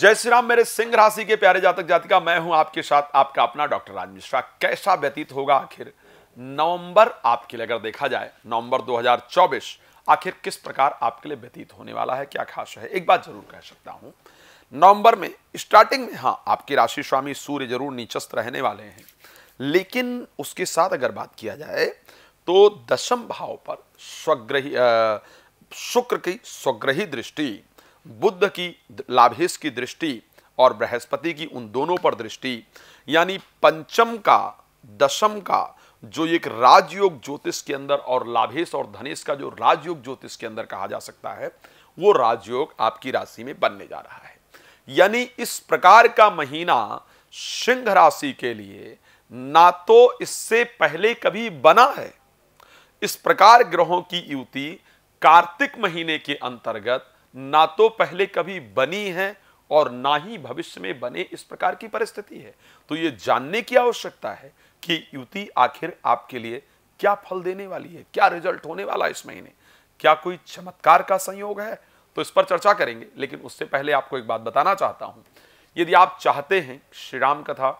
जय श्री राम मेरे सिंह राशि के प्यारे जातक जातिका मैं हूं आपके साथ आपका अपना डॉक्टर राज मिश्रा कैसा व्यतीत होगा आखिर नवंबर आपके लिए अगर देखा जाए नवंबर 2024 आखिर किस प्रकार आपके लिए व्यतीत होने वाला है क्या खास है एक बात जरूर कह सकता हूं नवंबर में स्टार्टिंग में हाँ आपकी राशि स्वामी सूर्य जरूर नीचस्त रहने वाले हैं लेकिन उसके साथ अगर बात किया जाए तो दशम भाव पर स्वग्रही शुक्र की स्वग्रही दृष्टि बुद्ध की लाभेश की दृष्टि और बृहस्पति की उन दोनों पर दृष्टि यानी पंचम का दशम का जो एक राजयोग ज्योतिष के अंदर और लाभेश और धनेश का जो राजयोग ज्योतिष के अंदर कहा जा सकता है वो राजयोग आपकी राशि में बनने जा रहा है यानी इस प्रकार का महीना सिंह राशि के लिए ना तो इससे पहले कभी बना है इस प्रकार ग्रहों की युति कार्तिक महीने के अंतर्गत ना तो पहले कभी बनी है और ना ही भविष्य में बने इस प्रकार की परिस्थिति है तो ये जानने की आवश्यकता है कि युति आखिर आपके लिए क्या फल देने वाली है क्या रिजल्ट होने वाला इस महीने क्या कोई चमत्कार का संयोग है तो इस पर चर्चा करेंगे लेकिन उससे पहले आपको एक बात बताना चाहता हूं यदि आप चाहते हैं श्री राम कथा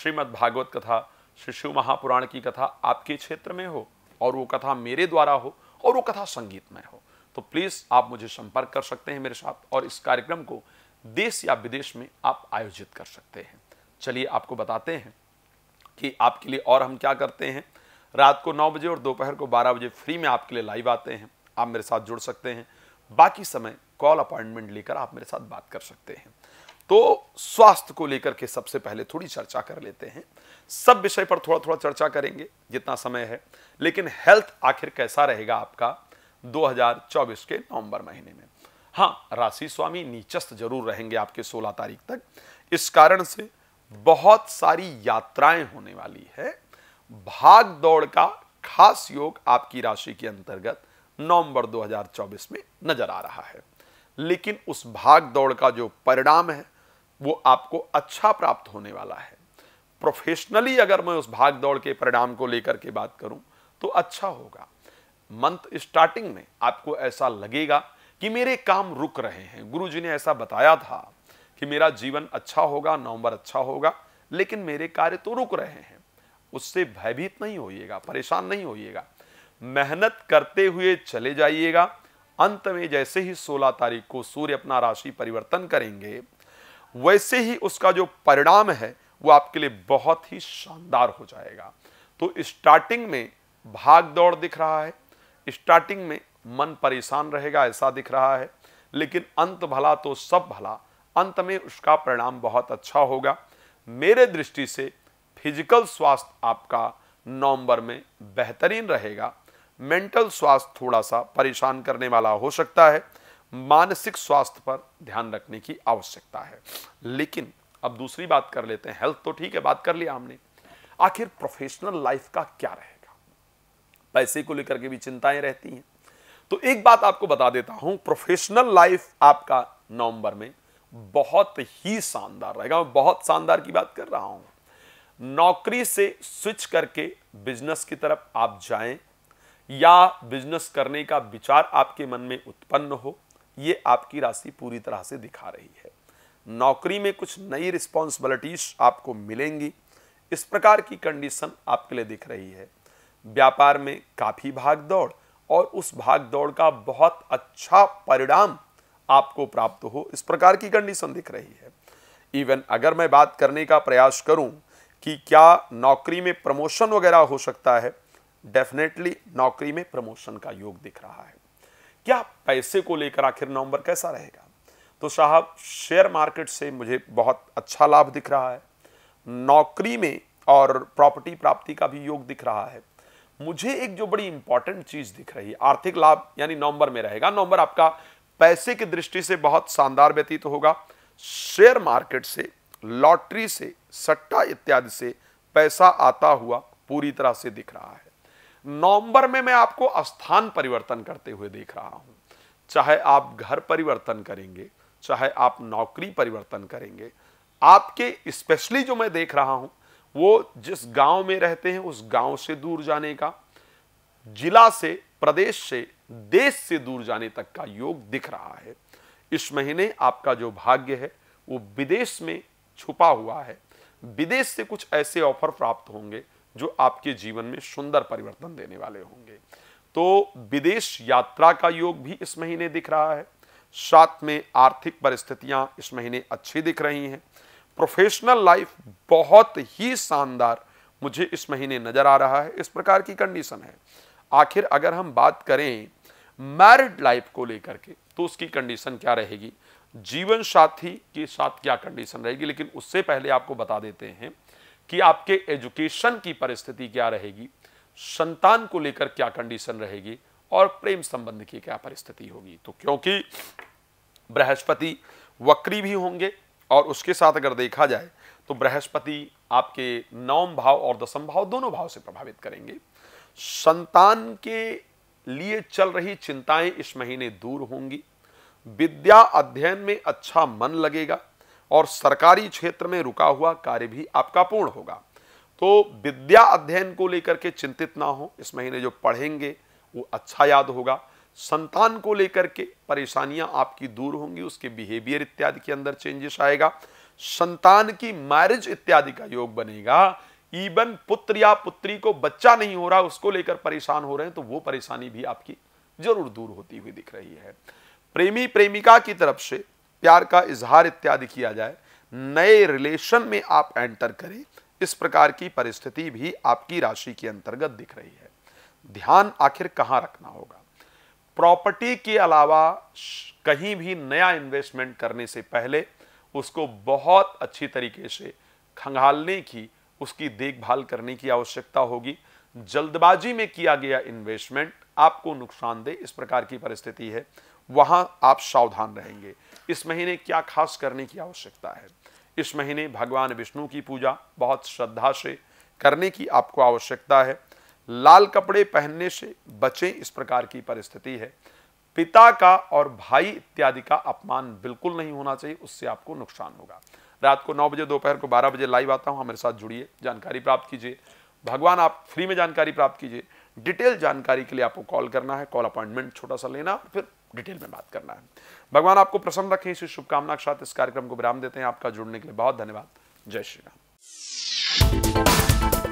श्रीमद भागवत कथा श्री शिव महापुराण की कथा आपके क्षेत्र में हो और वो कथा मेरे द्वारा हो और वो कथा संगीतमय हो तो प्लीज़ आप मुझे संपर्क कर सकते हैं मेरे साथ और इस कार्यक्रम को देश या विदेश में आप आयोजित कर सकते हैं चलिए आपको बताते हैं कि आपके लिए और हम क्या करते हैं रात को नौ बजे और दोपहर को बारह बजे फ्री में आपके लिए लाइव आते हैं आप मेरे साथ जुड़ सकते हैं बाकी समय कॉल अपॉइंटमेंट लेकर आप मेरे साथ बात कर सकते हैं तो स्वास्थ्य को लेकर के सबसे पहले थोड़ी चर्चा कर लेते हैं सब विषय पर थोड़ा थोड़ा चर्चा करेंगे जितना समय है लेकिन हेल्थ आखिर कैसा रहेगा आपका 2024 के नवंबर महीने में हाँ राशि स्वामी नीचस्त जरूर रहेंगे आपके 16 तारीख तक इस कारण से बहुत सारी यात्राएं होने वाली है भाग दौड़ का खास योग आपकी राशि के अंतर्गत नवंबर 2024 में नजर आ रहा है लेकिन उस भाग दौड़ का जो परिणाम है वो आपको अच्छा प्राप्त होने वाला है प्रोफेशनली अगर मैं उस भाग दौड़ के परिणाम को लेकर के बात करूं तो अच्छा होगा मंथ स्टार्टिंग में आपको ऐसा लगेगा कि मेरे काम रुक रहे हैं गुरु जी ने ऐसा बताया था कि मेरा जीवन अच्छा होगा नवंबर अच्छा होगा लेकिन मेरे कार्य तो रुक रहे हैं उससे भयभीत नहीं होइएगा परेशान नहीं होइएगा मेहनत करते हुए चले जाइएगा अंत में जैसे ही 16 तारीख को सूर्य अपना राशि परिवर्तन करेंगे वैसे ही उसका जो परिणाम है वो आपके लिए बहुत ही शानदार हो जाएगा तो स्टार्टिंग में भाग दौड़ दिख रहा है स्टार्टिंग में मन परेशान रहेगा ऐसा दिख रहा है लेकिन अंत भला तो सब भला अंत में उसका परिणाम बहुत अच्छा होगा मेरे दृष्टि से फिजिकल स्वास्थ्य आपका नवंबर में बेहतरीन रहेगा मेंटल स्वास्थ्य थोड़ा सा परेशान करने वाला हो सकता है मानसिक स्वास्थ्य पर ध्यान रखने की आवश्यकता है लेकिन अब दूसरी बात कर लेते हैं हेल्थ तो ठीक है बात कर लिया हमने आखिर प्रोफेशनल लाइफ का क्या रहे पैसे को लेकर के भी चिंताएं रहती हैं तो एक बात आपको बता देता हूं प्रोफेशनल लाइफ आपका नवंबर में बहुत ही शानदार रहेगा मैं बहुत शानदार की बात कर रहा हूं नौकरी से स्विच करके बिजनेस की तरफ आप जाएं या बिजनेस करने का विचार आपके मन में उत्पन्न हो ये आपकी राशि पूरी तरह से दिखा रही है नौकरी में कुछ नई रिस्पॉन्सिबिलिटीज आपको मिलेंगी इस प्रकार की कंडीशन आपके लिए दिख रही है व्यापार में काफ़ी भाग दौड़ और उस भाग दौड़ का बहुत अच्छा परिणाम आपको प्राप्त हो इस प्रकार की कंडीशन दिख रही है इवन अगर मैं बात करने का प्रयास करूं कि क्या नौकरी में प्रमोशन वगैरह हो सकता है डेफिनेटली नौकरी में प्रमोशन का योग दिख रहा है क्या पैसे को लेकर आखिर नवंबर कैसा रहेगा तो साहब शेयर मार्केट से मुझे बहुत अच्छा लाभ दिख रहा है नौकरी में और प्रॉपर्टी प्राप्ति का भी योग दिख रहा है मुझे एक जो बड़ी इंपॉर्टेंट चीज दिख रही है आर्थिक लाभ यानी नवंबर में रहेगा नवंबर आपका पैसे की दृष्टि से बहुत शानदार व्यतीत होगा शेयर मार्केट से लॉटरी से सट्टा इत्यादि से पैसा आता हुआ पूरी तरह से दिख रहा है नवंबर में मैं आपको स्थान परिवर्तन करते हुए देख रहा हूं चाहे आप घर परिवर्तन करेंगे चाहे आप नौकरी परिवर्तन करेंगे आपके स्पेशली जो मैं देख रहा हूं वो जिस गांव में रहते हैं उस गांव से दूर जाने का जिला से प्रदेश से देश से दूर जाने तक का योग दिख रहा है इस महीने आपका जो भाग्य है वो विदेश में छुपा हुआ है विदेश से कुछ ऐसे ऑफर प्राप्त होंगे जो आपके जीवन में सुंदर परिवर्तन देने वाले होंगे तो विदेश यात्रा का योग भी इस महीने दिख रहा है साथ में आर्थिक परिस्थितियां इस महीने अच्छी दिख रही हैं प्रोफेशनल लाइफ बहुत ही शानदार मुझे इस महीने नज़र आ रहा है इस प्रकार की कंडीशन है आखिर अगर हम बात करें मैरिड लाइफ को लेकर के तो उसकी कंडीशन क्या रहेगी जीवन साथी के साथ क्या कंडीशन रहेगी लेकिन उससे पहले आपको बता देते हैं कि आपके एजुकेशन की परिस्थिति क्या रहेगी संतान को लेकर क्या कंडीशन रहेगी और प्रेम संबंध की क्या परिस्थिति होगी तो क्योंकि बृहस्पति वक्री भी होंगे और उसके साथ अगर देखा जाए तो बृहस्पति आपके नवम भाव और दसम भाव दोनों भाव से प्रभावित करेंगे संतान के लिए चल रही चिंताएं इस महीने दूर होंगी विद्या अध्ययन में अच्छा मन लगेगा और सरकारी क्षेत्र में रुका हुआ कार्य भी आपका पूर्ण होगा तो विद्या अध्ययन को लेकर के चिंतित ना हो इस महीने जो पढ़ेंगे वो अच्छा याद होगा संतान को लेकर के परेशानियां आपकी दूर होंगी उसके बिहेवियर इत्यादि के अंदर चेंजेस आएगा संतान की मैरिज इत्यादि का योग बनेगा इवन पुत्र या पुत्री को बच्चा नहीं हो रहा उसको लेकर परेशान हो रहे हैं तो वो परेशानी भी आपकी जरूर दूर होती हुई दिख रही है प्रेमी प्रेमिका की तरफ से प्यार का इजहार इत्यादि किया जाए नए रिलेशन में आप एंटर करें इस प्रकार की परिस्थिति भी आपकी राशि के अंतर्गत दिख रही है ध्यान आखिर कहां रखना होगा प्रॉपर्टी के अलावा कहीं भी नया इन्वेस्टमेंट करने से पहले उसको बहुत अच्छी तरीके से खंगालने की उसकी देखभाल करने की आवश्यकता होगी जल्दबाजी में किया गया इन्वेस्टमेंट आपको नुकसान दे इस प्रकार की परिस्थिति है वहां आप सावधान रहेंगे इस महीने क्या खास करने की आवश्यकता है इस महीने भगवान विष्णु की पूजा बहुत श्रद्धा से करने की आपको आवश्यकता है लाल कपड़े पहनने से बचें इस प्रकार की परिस्थिति है पिता का और भाई इत्यादि का अपमान बिल्कुल नहीं होना चाहिए उससे आपको नुकसान होगा रात को नौ बजे दोपहर को बारह बजे लाइव आता हूं हमारे साथ जुड़िए जानकारी प्राप्त कीजिए भगवान आप फ्री में जानकारी प्राप्त कीजिए डिटेल जानकारी के लिए आपको कॉल करना है कॉल अपॉइंटमेंट छोटा सा लेना और फिर डिटेल में बात करना है भगवान आपको प्रसन्न रखें इसी शुभकामना के साथ इस कार्यक्रम को विराम देते हैं आपका जुड़ने के लिए बहुत धन्यवाद जय श्री राम